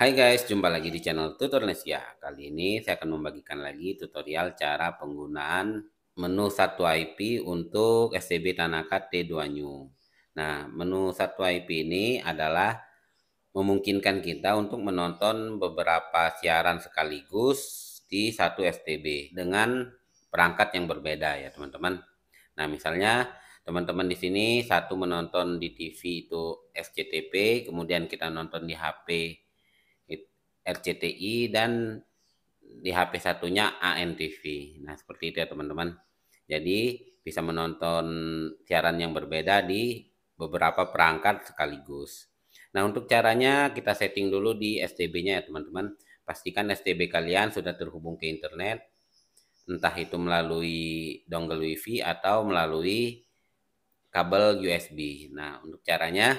Hai guys, jumpa lagi di channel Tutor ya. Kali ini saya akan membagikan lagi tutorial cara penggunaan menu satu IP untuk SCB Tanaka T2 New. Nah, menu satu IP ini adalah memungkinkan kita untuk menonton beberapa siaran sekaligus di satu STB dengan perangkat yang berbeda ya teman-teman. Nah, misalnya teman-teman di sini satu menonton di TV itu SCTV, kemudian kita nonton di HP RCTI dan di HP satunya ANTV. Nah, seperti itu ya teman-teman. Jadi bisa menonton siaran yang berbeda di beberapa perangkat sekaligus. Nah, untuk caranya kita setting dulu di STB-nya ya teman-teman. Pastikan STB kalian sudah terhubung ke internet, entah itu melalui dongle WiFi atau melalui kabel USB. Nah, untuk caranya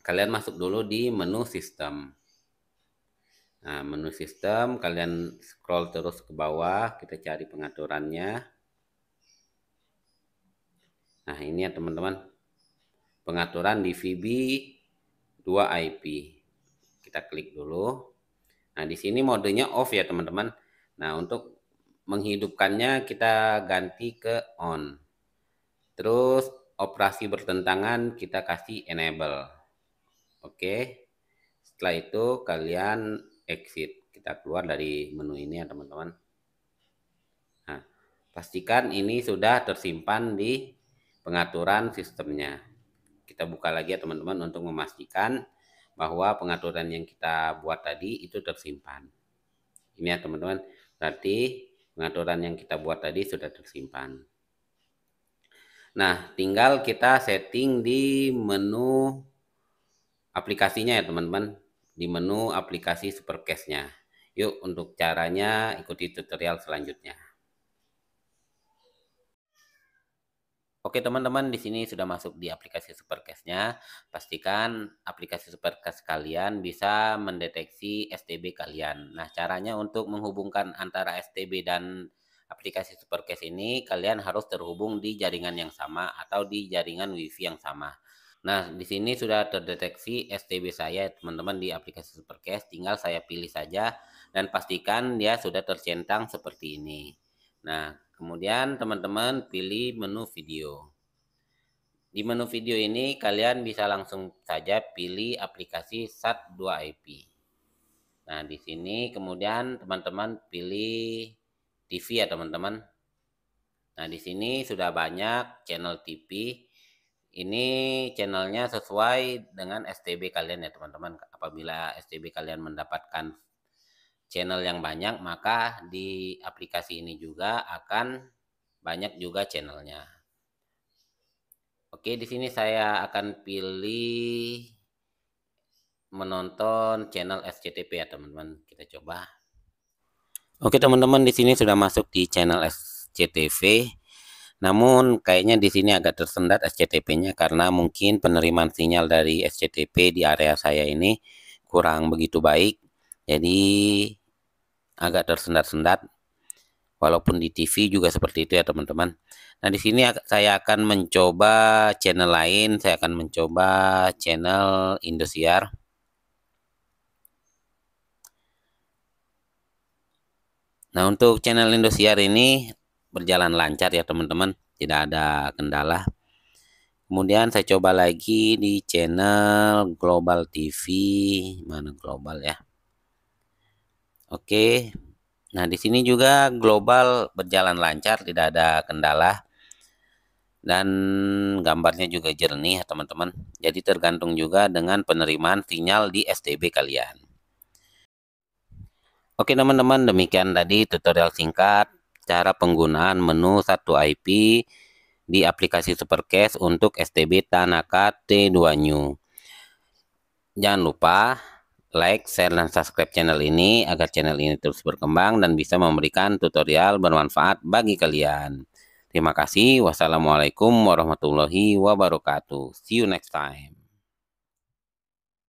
kalian masuk dulu di menu sistem. Nah, menu sistem kalian scroll terus ke bawah, kita cari pengaturannya. Nah, ini ya teman-teman. Pengaturan di VB 2 IP. Kita klik dulu. Nah, di sini modenya off ya teman-teman. Nah, untuk menghidupkannya kita ganti ke on. Terus operasi bertentangan kita kasih enable. Oke. Setelah itu kalian exit. Kita keluar dari menu ini ya teman-teman. Nah, pastikan ini sudah tersimpan di pengaturan sistemnya. Kita buka lagi ya teman-teman untuk memastikan bahwa pengaturan yang kita buat tadi itu tersimpan. Ini ya teman-teman, berarti pengaturan yang kita buat tadi sudah tersimpan. Nah, tinggal kita setting di menu aplikasinya ya teman-teman di menu aplikasi Supercase-nya. Yuk untuk caranya ikuti tutorial selanjutnya. Oke teman-teman, di sini sudah masuk di aplikasi Supercase-nya. Pastikan aplikasi Supercase kalian bisa mendeteksi STB kalian. Nah, caranya untuk menghubungkan antara STB dan aplikasi Supercase ini, kalian harus terhubung di jaringan yang sama atau di jaringan WiFi yang sama. Nah, di sini sudah terdeteksi STB saya, teman-teman, di aplikasi SuperCast Tinggal saya pilih saja dan pastikan dia sudah tercentang seperti ini. Nah, kemudian teman-teman pilih menu video. Di menu video ini, kalian bisa langsung saja pilih aplikasi SAT2IP. Nah, di sini kemudian teman-teman pilih TV ya, teman-teman. Nah, di sini sudah banyak channel TV ini channelnya sesuai dengan STB kalian ya teman-teman. Apabila STB kalian mendapatkan channel yang banyak, maka di aplikasi ini juga akan banyak juga channelnya. Oke, di sini saya akan pilih menonton channel SCTV ya teman-teman. Kita coba. Oke teman-teman, di sini sudah masuk di channel SCTV. Namun kayaknya di sini agak tersendat SCTP-nya karena mungkin penerimaan sinyal dari SCTP di area saya ini kurang begitu baik. Jadi agak tersendat-sendat. Walaupun di TV juga seperti itu ya teman-teman. Nah di sini saya akan mencoba channel lain. Saya akan mencoba channel Indosiar. Nah untuk channel Indosiar ini berjalan lancar ya teman-teman tidak ada kendala kemudian saya coba lagi di channel global TV mana global ya Oke Nah di sini juga global berjalan lancar tidak ada kendala dan gambarnya juga jernih ya, teman-teman jadi tergantung juga dengan penerimaan sinyal di STB kalian Oke teman-teman demikian tadi tutorial singkat cara penggunaan menu satu IP di aplikasi Supercase untuk STB Tanaka T2 New. Jangan lupa like, share, dan subscribe channel ini agar channel ini terus berkembang dan bisa memberikan tutorial bermanfaat bagi kalian. Terima kasih. Wassalamualaikum warahmatullahi wabarakatuh. See you next time.